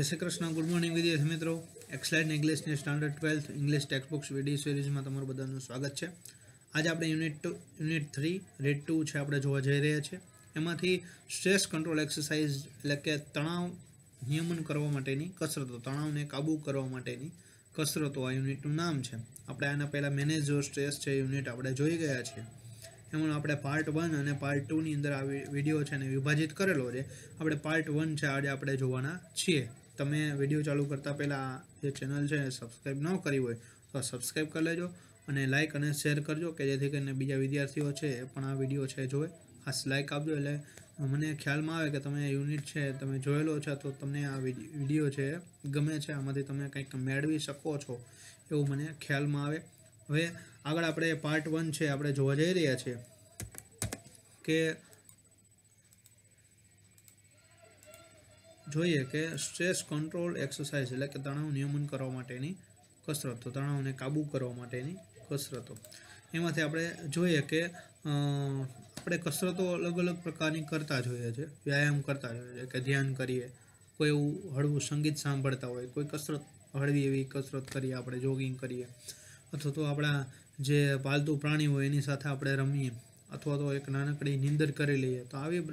જય Shri Krishna good morning વિદ્યાર્થી મિત્રો એક્સલાઇન ઇંગ્લિશની standard twelfth English text books video સિરીઝમાં તમારું બધાનું સ્વાગત છે આજે આપણે unit two unit three read two છે આપણે જોવા જઈ રહ્યા છીએ એમાંથી સ્ટ્રેસ કંટ્રોલ એક્સરસાઇઝ એટલે કે તણાવ નિયમન કરવા માટેની કસરતો તણાવને કાબૂ કરવા માટેની કસરતો આ યુનિટનું નામ છે આપણે આના પહેલાં મેનેજ સ્ટ્રેસ છે યુનિટ આપણે જોઈ ગયા છીએ એમાં આપણે પાર્ટ વન અને પાર્ટ ટુની અંદર આ વિડીયો છે એને વિભાજિત કરેલો છે આપણે પાર્ટ વન છે આજે આપણે જોવાના છીએ તમે વિડીયો ચાલુ કરતા પહેલાં જે ચેનલ છે સબસ્ક્રાઈબ ન કરી હોય તો સબસ્ક્રાઈબ કરી લેજો અને લાઇક અને શેર કરજો કે જેથી કરીને બીજા વિદ્યાર્થીઓ છે એ પણ આ વિડીયો છે જોવે ખાસ લાઇક આપજો એટલે મને ખ્યાલમાં આવે કે તમે યુનિટ છે તમે જોયેલો છે તો તમને આ વિડીયો છે ગમે છે આમાંથી તમે કંઈક મેળવી શકો છો એવું મને ખ્યાલમાં આવે હવે આગળ આપણે પાર્ટ વન છે આપણે જોવા જઈ રહ્યા છીએ કે જોઈએ કે સ્ટ્રેસ કંટ્રોલ એક્સરસાઇઝ એટલે કે તણાવ નિયમન કરવા માટેની કસરતો તણાવને કાબૂ કરવા માટેની કસરતો એમાંથી આપણે જોઈએ કે આપણે કસરતો અલગ અલગ પ્રકારની કરતા જોઈએ છે વ્યાયામ કરતા જોઈએ છે કે ધ્યાન કરીએ કોઈ એવું હળવું સંગીત સાંભળતા હોય કોઈ કસરત હળવી એવી કસરત કરીએ આપણે જોગિંગ કરીએ અથવા તો આપણા જે પાલતુ પ્રાણી હોય એની સાથે આપણે રમીએ અથવા તો એક નાનકડી નિંદર કરી લઈએ તો આવી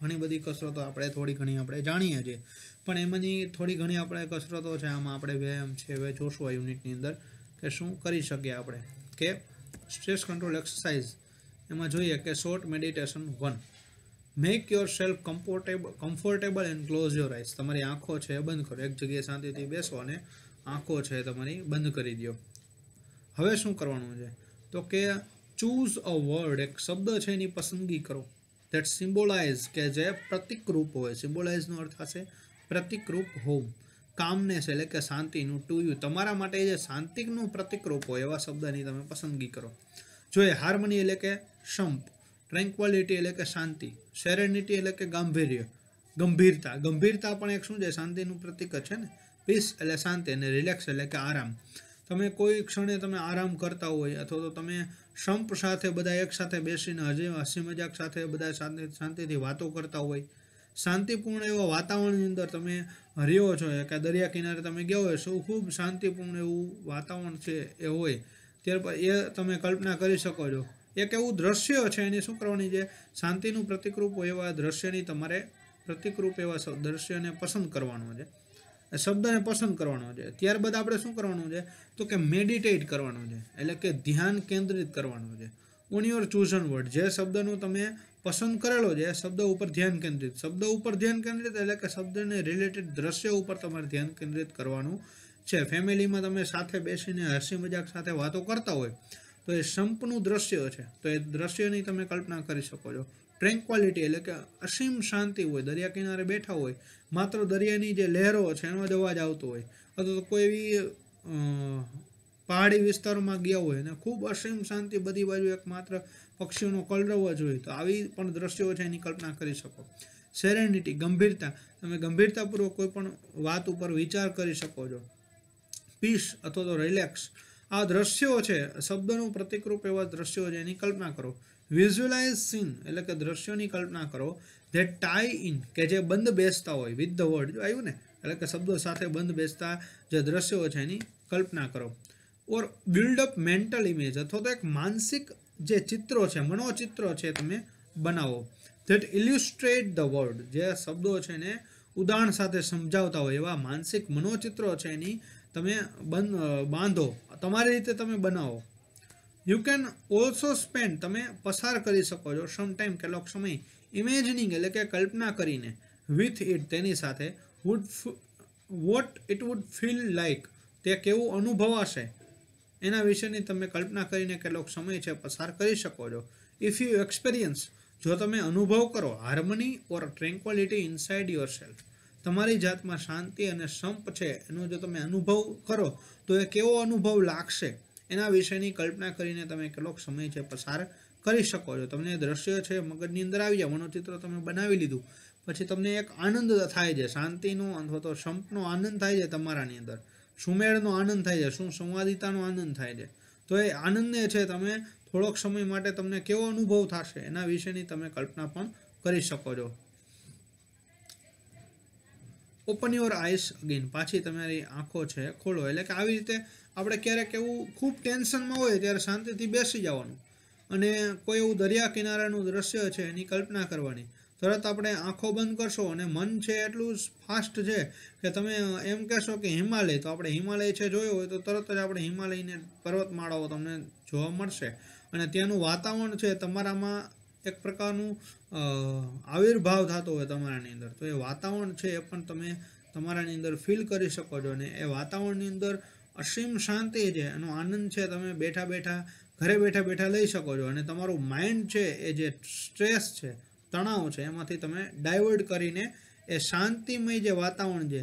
ઘણી બધી કસરતો આપણે થોડી ઘણી આપણે જાણીએ છીએ પણ એમાંની થોડી ઘણી આપણે કસરતો છે આમાં આપણે વ્યાયામ છે હવે જોશું આ યુનિટની અંદર કે શું કરી શકીએ આપણે કે સ્ટ્રેસ કંટ્રોલ એક્સરસાઇઝ એમાં જોઈએ કે short meditation one make yourself comfortable comfortable and close your eyes તમારી આંખો છે એ બંધ કરો એક જગ્યાએ શાંતિથી બેસો અને આંખો છે તમારી બંધ કરી દો હવે શું કરવાનું છે તો કે ચૂઝ અ વર્ડ એક શબ્દ છે એની પસંદગી કરો દેટ સિમ્બોલાઇઝ કે જે પ્રતિકરૂપ હોય સિમ્બોલાઇઝનો અર્થ થશે પ્રતિકરૂપ હોમ કામનેસ એટલે કે શાંતિનું ટુ યુ તમારા માટે જે શાંતિનું પ્રતિકરૂપ હોય એવા શબ્દની તમે પસંદગી કરો જોઈએ હાર્મની એટલે કે શંપ ટ્રેન્ક્વલિટી એટલે કે શાંતિ સેરેનિટી એટલે કે ગાંભીર્ય ગંભીરતા ગંભીરતા પણ એક શું છે શાંતિનું પ્રતિક છે ને પીસ એટલે શાંતિ અને રિલેક્સ એટલે કે આરામ તમે કોઈ ક્ષણે તમે આરામ કરતા હોય અથવા તો તમે સંપ સાથે બધા એકસાથે બેસીને હજી હસી મજાક સાથે બધા શાંતિથી વાતો કરતા હોય શાંતિપૂર્ણ એવા વાતાવરણની અંદર તમે હર્યો છો કે દરિયા કિનારે તમે ગયો હોય શું ખૂબ શાંતિપૂર્ણ એવું વાતાવરણ છે એ હોય ત્યાર પછી એ તમે કલ્પના કરી શકો છો એક એવું દ્રશ્ય છે એની શું કરવાની છે શાંતિનું પ્રતિકરૂપ એવા દ્રશ્યની તમારે પ્રતિકરૂપ એવા દ્રશ્યને પસંદ કરવાનું છે શબ્દને પસંદ કરવાનો છે ત્યારબાદ આપણે શું કરવાનું છે તો કે મેડિટેટ કરવાનું છે એટલે કે ધ્યાન કેન્દ્રિત કરવાનું છે ઓન યોર ચૂઝન વર્ડ જે શબ્દનું તમે પસંદ કરેલો છે શબ્દ ઉપર ધ્યાન કેન્દ્રિત શબ્દ ઉપર ધ્યાન કેન્દ્રિત એટલે કે શબ્દને રિલેટેડ દ્રશ્ય ઉપર તમારે ધ્યાન કેન્દ્રિત કરવાનું છે ફેમિલીમાં તમે સાથે બેસીને હસી મજાક સાથે વાતો કરતા હોય તો એ સંપનું દ્રશ્ય છે તો એ દ્રશ્યની તમે કલ્પના કરી શકો છો ટ્રેન્ક્વાલિટી એટલે કે અસીમ શાંતિ હોય દરિયા કિનારે બેઠા હોય માત્ર દરિયાની જે લહેરો છે એનો જ અવાજ આવતો હોય અથવા તો કોઈ એવી પહાડી વિસ્તારોમાં ગયા હોય અને ખૂબ અસીમ શાંતિ બધી બાજુ એક માત્ર પક્ષીઓનો કલરવો જોઈએ તો આવી પણ દ્રશ્યો છે એની કલ્પના કરી શકો સેરેનિટી ગંભીરતા તમે ગંભીરતાપૂર્વક કોઈ પણ વાત ઉપર વિચાર કરી શકો છો પીસ અથવા તો રિલેક્સ આ દ્રશ્યો છે શબ્દનું પ્રતિકરૂપ એવા દ્રશ્યો છે એની કલ્પના કરો વિઝ્યુલાઇઝ સીન એટલે કે દ્રશ્યોની કલ્પના કરો જે ટાઈ ઇન કે જે બંધ બેસતા હોય વિથ ધ વર્ડ જો આવ્યું ને એટલે કે શબ્દો સાથે બંધ બેસતા જે દ્રશ્યો છે એની કલ્પના કરો ઓર બિલ્ડઅપ મેન્ટલ ઇમેજ અથવા તો એક માનસિક જે ચિત્રો છે મનોચિત્રો છે તમે બનાવો ધેટ ઇલ્યુસ્ટ્રેટ ધ વર્ડ જે શબ્દો છે ને ઉદાહરણ સાથે સમજાવતા હોય એવા માનસિક મનોચિત્રો છે એની તમે બંધ બાંધો તમારી રીતે તમે બનાવો યુ કેન ઓલ્સો સ્પેન્ડ તમે પસાર કરી શકો છો સમ ટાઈમ કેટલોક સમય ઇમેજિનિંગ એટલે કે કલ્પના કરીને વિથ ઇટ તેની સાથે would what it would feel like તે કેવું અનુભવાશે એના વિશેની તમે કલ્પના કરીને કેટલોક સમય છે પસાર કરી શકો છો ઇફ યુ એક્સપિરિયન્સ જો તમે અનુભવ કરો harmony or tranquillity inside yourself તમારી જાતમાં શાંતિ અને સંપ છે એનો જો તમે અનુભવ કરો તો એ કેવો અનુભવ લાગશે એના વિશેની કલ્પના કરીને તમે કેટલોક સમય છે પસાર કરી શકો છો તમને દ્રશ્ય છે મગજની અંદર આવી જાય મનોચિત્ર તમે બનાવી લીધું પછી તમને એક આનંદ થાય છે શાંતિનો અથવા તો સંપનો આનંદ થાય છે તમારાની અંદર સુમેળનો આનંદ થાય છે શું સંવાદિતાનો આનંદ થાય છે તો એ આનંદને છે તમે થોડોક સમય માટે તમને કેવો અનુભવ થશે એના વિશેની તમે કલ્પના પણ કરી શકો છો ઓપન યોર આઈસ અગેન પાછી તમારી આંખો છે ખોલો એટલે કે આવી રીતે આપણે ક્યારેક એવું ખૂબ ટેન્શનમાં હોય ત્યારે શાંતિથી બેસી જવાનું અને કોઈ એવું દરિયા કિનારાનું દ્રશ્ય છે એની કલ્પના કરવાની તરત આપણે આંખો બંધ કરશો અને મન છે એટલું ફાસ્ટ છે કે તમે એમ કહેશો કે હિમાલય તો આપણે હિમાલય છે જોયો હોય તો તરત જ આપણે હિમાલયને પર્વતમાળાઓ તમને જોવા મળશે અને ત્યાંનું વાતાવરણ છે તમારામાં એક પ્રકારનું આવિર્ભાવ થતો હોય તમારાની અંદર તો એ વાતાવરણ છે એ પણ તમે તમારાની અંદર ફીલ કરી શકો છો અને એ વાતાવરણની અંદર અસીમ શાંતિ છે એનો આનંદ છે તમે બેઠા બેઠા ઘરે બેઠા બેઠા લઈ શકો છો અને તમારું માઇન્ડ છે એ જે સ્ટ્રેસ છે તણાવ છે એમાંથી તમે ડાયવર્ટ કરીને એ શાંતિમય જે વાતાવરણ છે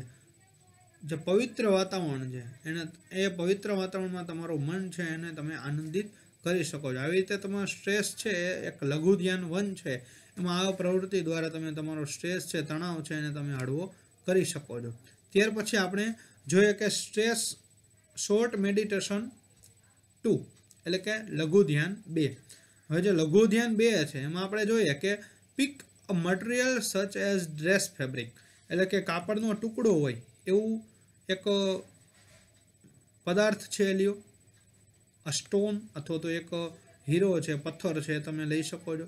જે પવિત્ર વાતાવરણ છે એને એ પવિત્ર વાતાવરણમાં તમારું મન છે એને તમે આનંદિત કરી શકો છો આવી રીતે તમારો સ્ટ્રેસ છે એ એક લઘુ ધ્યાન વન છે એમાં આ પ્રવૃત્તિ દ્વારા તમે તમારો સ્ટ્રેસ છે તણાવ છે એને તમે હળવો કરી શકો છો ત્યાર પછી આપણે જોઈએ કે સ્ટ્રેસ શોર્ટ મેડિટેશન ટુ એટલે કે લઘુ ધ્યાન બે હવે જે લઘુ ધ્યાન બે છે એમાં આપણે જોઈએ કે pick a material such as dress fabric એટલે કે કાપડનો ટુકડો હોય એવું એક પદાર્થ છે લ્યો અ સ્ટોન અથવા તો એક હીરો છે પથ્થર છે તમે લઈ શકો છો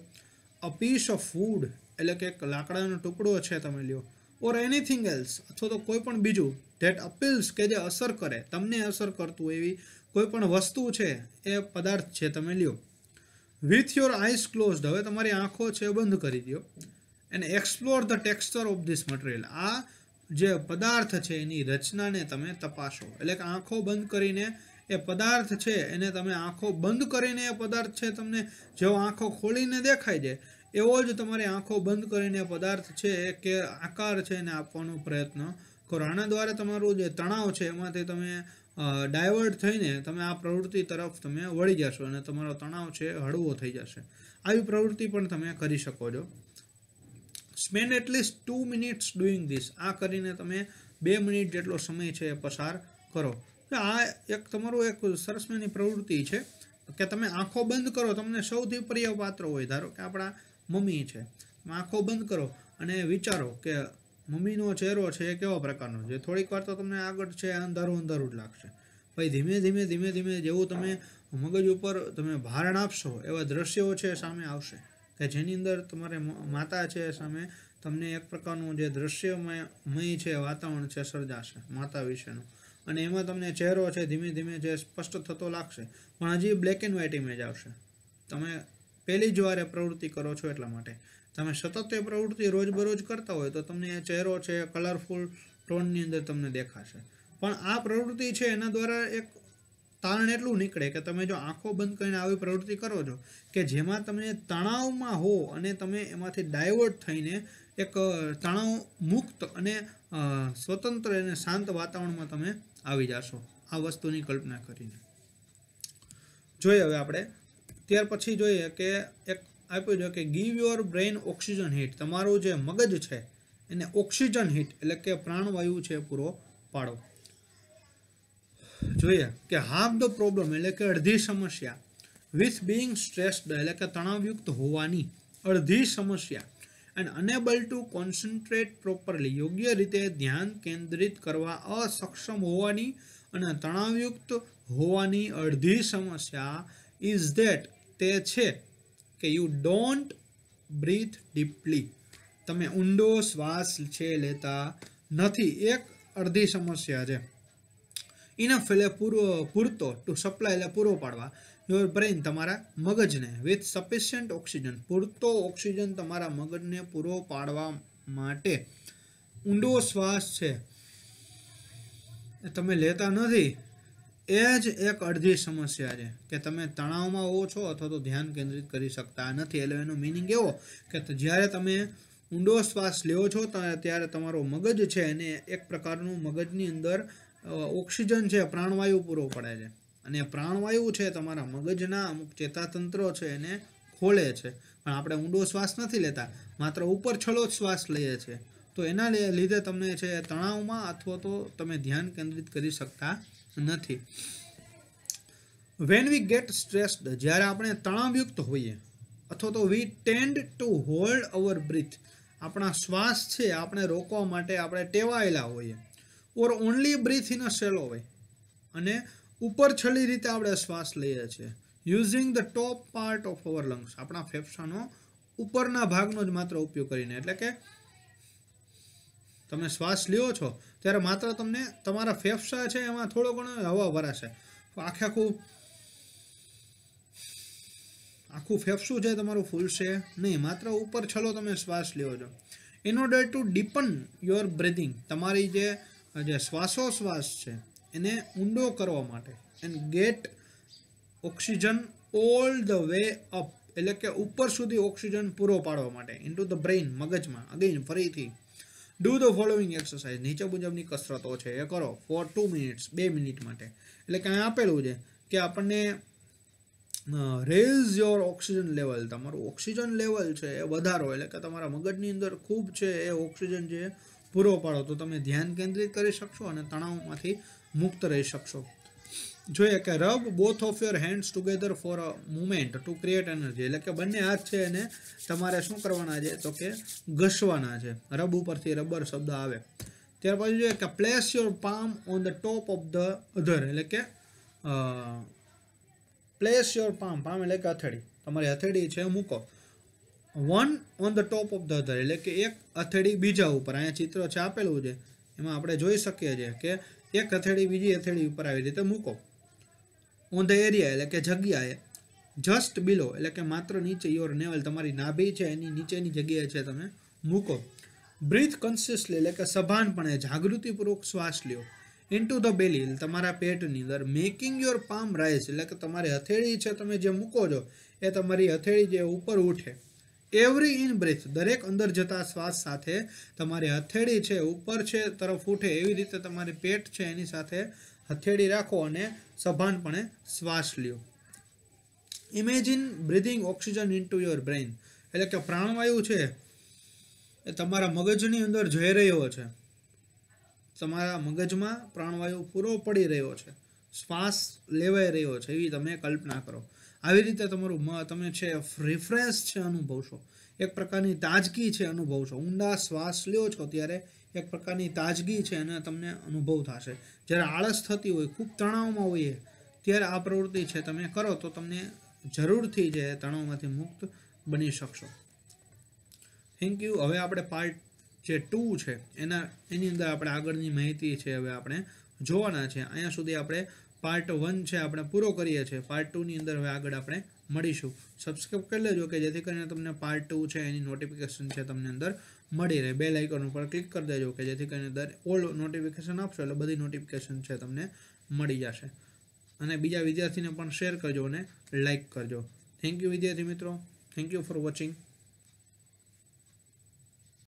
અ પીસ ઓફ ફૂડ એટલે કે એક લાકડાનો ટુકડો છે તમે લ્યો ઓર એનીથિંગ એલ્સ અથવા તો કોઈ પણ બીજું ધેટ અપીલ્સ કે જે અસર કરે તમને અસર કરતું એવી કોઈ પણ વસ્તુ છે એ પદાર્થ છે તમે લ્યો વિથ યોર આઈસ ક્લોઝડ હવે તમારી આંખો છે બંધ કરી દો and explore the texture of this material આ જે પદાર્થ છે એની રચનાને તમે તપાસો એટલે કે આંખો બંધ કરીને એ પદાર્થ છે એને તમે આંખો બંધ કરીને એ પદાર્થ છે તમને જેવો આંખો ખોલીને દેખાય જાય એવો જ તમારી આંખો બંધ કરીને પદાર્થ છે કે આકાર છે એને આપવાનો પ્રયત્ન કરો આના દ્વારા તમારું જે તણાવ છે એમાંથી તમે ડાયવર્ટ થઈને તમે આ પ્રવૃત્તિ તરફ તમે વળી જશો અને તમારો તણાવ છે હળવો થઈ જશે આવી પ્રવૃત્તિ પણ તમે કરી શકો છો spend at least two minutes doing this આ કરીને તમે બે મિનિટ જેટલો સમય છે એ પસાર કરો આ એક તમારું એક સરસ મેની પ્રવૃત્તિ છે કે તમે આંખો બંધ કરો તમને સૌથી પ્રિય પાત્ર હોય ધારો કે આપણા મમ્મી છે આંખો બંધ કરો અને વિચારો કે મમ્મીનો ચહેરો છે એ કેવા પ્રકારનો છે થોડીક વાર તો તમને આગળ છે અંધારું અંધારું જ લાગશે ભાઈ ધીમે ધીમે ધીમે ધીમે જેવું તમે મગજ ઉપર તમે ભારણ આપશો એવા દ્રશ્યો છે સામે આવશે કે જેની અંદર તમારે માતા છે સામે તમને એક પ્રકારનું જે દ્રશ્યમય છે વાતાવરણ છે સર્જાશે માતા વિશેનું અને એમાં તમને ચહેરો છે ધીમે ધીમે જે સ્પષ્ટ થતો લાગશે પણ હજી બ્લેક એન્ડ વ્હાઇટ ઇમેજ આવશે તમે પહેલી જ વાર એ પ્રવૃત્તિ કરો છો એટલા માટે તમે સતત એ પ્રવૃત્તિ રોજબરોજ કરતા હોય તો તમને એ ચહેરો છે કલરફુલ ટોનની અંદર તમને દેખાશે પણ આ પ્રવૃત્તિ છે એના દ્વારા એક તારણ એટલું નીકળે કે તમે જો આંખો બંધ કરીને આવી પ્રવૃત્તિ કરો છો કે જેમાં તમે તણાવમાં હો અને તમે એમાંથી ડાયવર્ટ થઈને એક તણાવ મુક્ત અને સ્વતંત્ર અને શાંત વાતાવરણમાં તમે આવી જશો આ વસ્તુની કલ્પના કરીને જોઈએ હવે આપણે ત્યાર પછી જોઈએ કે એક આપ્યું છે કે give your brain oxygen hit તમારું જે મગજ છે એને ઓક્સિજન હીટ એટલે કે પ્રાણવાયુ છે પૂરો પાડો જોઈએ કે હાફ ધ પ્રોબ્લેમ એટલે કે અડધી સમસ્યા વિથ બિંગ સ્ટ્રેસ્ડ એટલે કે તણાવયુક્ત હોવાની અડધી સમસ્યા and unable to concentrate properly યોગ્ય રીતે ધ્યાન કેન્દ્રિત કરવા અસક્ષમ હોવાની અને તણાવયુક્ત હોવાની અડધી સમસ્યા ઇઝ ધેટ તે છે કે યુ ડોન્ટ બ્રીથ ડીપલી તમે ઊંડો શ્વાસ છે લેતા નથી એક અડધી સમસ્યા છે ઇનફ એટલે પૂરો પૂરતો ટુ સપ્લાય એટલે પૂરો પાડવા યોર બ્રેઇન તમારા મગજને વિથ સફિશિયન્ટ ઓક્સિજન પૂરતો ઓક્સિજન તમારા મગજને પૂરો પાડવા માટે ઊંડો શ્વાસ છે તમે લેતા નથી એ જ એક અડધી સમસ્યા છે કે તમે તણાવમાં હો છો અથવા તો ધ્યાન કેન્દ્રિત કરી શકતા નથી એટલે એનો મિનિંગ એવો કે જ્યારે તમે ઊંડો શ્વાસ લેવો છો ત્યારે તમારો મગજ છે એને એક પ્રકારનું મગજની અંદર ઓક્સિજન છે પ્રાણવાયુ પૂરો પડે છે અને પ્રાણવાયુ છે તમારા મગજના અમુક ચેતાતંત્ર છે એને ખોલે છે પણ આપણે ઊંડો શ્વાસ નથી લેતા માત્ર ઉપર છલો જ શ્વાસ લઈએ છીએ તો એના લીધે તમને છે તણાવમાં અથવા તો તમે ધ્યાન કેન્દ્રિત કરી શકતા નથી વેન વી ગેટ સ્ટ્રેસ્ડ જ્યારે આપણે તણાવયુક્ત હોઈએ અથવા તો we tend to hold our breath આપણા શ્વાસ છે આપણે રોકવા માટે આપણે ટેવાયેલા હોઈએ or only breathe in a shallow હોય અને ઉપર છલી રીતે આપણે શ્વાસ લઈએ છીએ using the top part of our lungs આપણા ફેફસાનો ઉપરના ભાગનો જ માત્ર ઉપયોગ કરીને એટલે કે તમે શ્વાસ લ્યો છો ત્યારે માત્ર તમને તમારા ફેફસા છે એમાં થોડો ઘણો હવા ભરાશે આખે આખું આખું ફેફસું છે તમારું ફૂલશે નહીં માત્ર ઉપર છલો તમે શ્વાસ લ્યો છો in order to deepen your breathing તમારી જે જે શ્વાસોશ્વાસ છે એને ઊંડો કરવા માટે and get oxygen all the way up એટલે કે ઉપર સુધી ઓક્સિજન પૂરો પાડવા માટે ઇન ટુ ધ બ્રેઇન મગજમાં અગેઇન ફરીથી ડુ ધ ફોલોઈંગ એક્સરસાઇઝ નીચે મુજબની કસરતો છે એ કરો ફોર ટુ મિનિટ્સ બે મિનિટ માટે એટલે કે અહીંયા આપેલું છે કે આપણને રેઝ યોર ઓક્સિજન લેવલ તમારું ઓક્સિજન લેવલ છે એ વધારો એટલે કે તમારા મગજની અંદર ખૂબ છે એ ઓક્સિજન જે પૂરો પાડો તો તમે ધ્યાન કેન્દ્રિત કરી શકશો અને તણાવમાંથી મુક્ત રહી શકશો જોએ કે rub both of your hands together for a moment to create energy એટલે કે બંને હાથ છે અને તમારે શું કરવાનું છે તો કે ઘસવાના છે રબ ઉપરથી રબર શબ્દ આવે ત્યાર પછી જો કે place your palm on the top of the other એટલે કે અ પ્લેસ યોર પામ આમ એટલે કે અથડી તમારી અથડી છે મૂકો one on the top of the other એટલે કે એક અથડી બીજા ઉપર આયા ચિત્રો છે આપેલું છે એમાં આપણે જોઈ સકીએ છે કે એક અથડી બીજી અથડી ઉપર આવી જાય તો મૂકો ઓન ધ એરિયા એટલે કે જગ્યાએ જસ્ટ બિલો એટલે કે માત્ર નીચે યોર નેવલ તમારી નાભી છે એની નીચેની જગ્યાએ છે તમે મૂકો બ્રીથ કોન્શિયસલી એટલે કે સભાનપણે જાગૃતિપૂર્વક શ્વાસ લ્યો ઇન્ટુ ધ બેલી તમારા પેટની અંદર મેકિંગ યોર પામ રાઇઝ એટલે કે તમારી હથેળી છે તમે જે મૂકો છો એ તમારી હથેળી જે ઉપર ઉઠે એવરી ઇન બ્રીથ દરેક અંદર જતા શ્વાસ સાથે તમારી હથેળી છે ઉપર છે તરફ ઉઠે એવી રીતે તમારી પેટ છે એની સાથે હથેળી રાખો અને સભાનપણે શ્વાસ લ્યો imagine breathing oxygen into your brain એટલે કે પ્રાણવાયુ છે એ તમારા મગજની અંદર જઈ રહ્યો છે તમારા મગજમાં પ્રાણવાયુ પૂરો પડી રહ્યો છે શ્વાસ લેવાઈ રહ્યો છે એવી તમે કલ્પના કરો આવી રીતે તમારું તમે છે રિફ્રેશ છે અનુભવશો એક પ્રકારની તાજગી છે અનુભવશો ઊંડા શ્વાસ લ્યો છો ત્યારે એક પ્રકારની તાજગી છે અને તમને અનુભવ થશે જ્યારે આળસ થતી હોય ખૂબ તણાવમાં હોઈએ ત્યારે આ પ્રવૃત્તિ છે તમે કરો તો તમને જરૂરથી જે તણાવમાંથી મુક્ત બની શકશો થેન્ક યુ હવે આપણે પાર્ટ જે ટુ છે એના એની અંદર આપણે આગળની માહિતી છે હવે આપણે જોવાના છે અહીંયા સુધી આપણે પાર્ટ વન છે આપણે પૂરો કરીએ છીએ પાર્ટ ટુની અંદર હવે આગળ આપણે મળીશું સબસ્ક્રાઈબ કરી લેજો કે જેથી કરીને તમને પાર્ટ ટુ છે એની નોટિફિકેશન છે તમને અંદર મળી રહે બેલ આઇકન ઉપર ક્લિક કરી દેજો કે જેથી કરીને દર ઓલ નોટિફિકેશન આપશો એટલે બધી નોટિફિકેશન છે તમને મળી જશે અને બીજા વિદ્યાર્થીને પણ શેર કરજો અને લાઇક કરજો થેન્ક યુ વિદ્યાર્થી મિત્રો થેન્ક યુ ફોર વોચિંગ